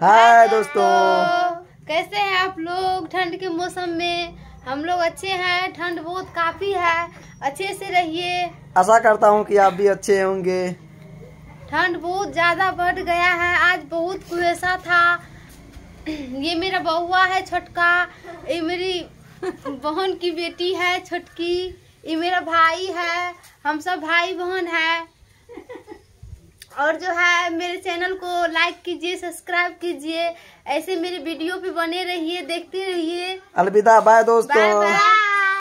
हाय दोस्तों कैसे हैं आप लोग ठंड के मौसम में हम लोग अच्छे हैं ठंड बहुत काफी है अच्छे से रहिए आशा करता हूँ कि आप भी अच्छे होंगे ठंड बहुत ज्यादा बढ़ गया है आज बहुत कुहेसा था ये मेरा बउआ है छोटका ये मेरी बहन की बेटी है छोटकी ये मेरा भाई है हम सब भाई बहन है और जो है मेरे चैनल को लाइक कीजिए सब्सक्राइब कीजिए ऐसे मेरे वीडियो भी बने रहिए देखते रहिए अलविदा बाय दोस्तों बाय बाय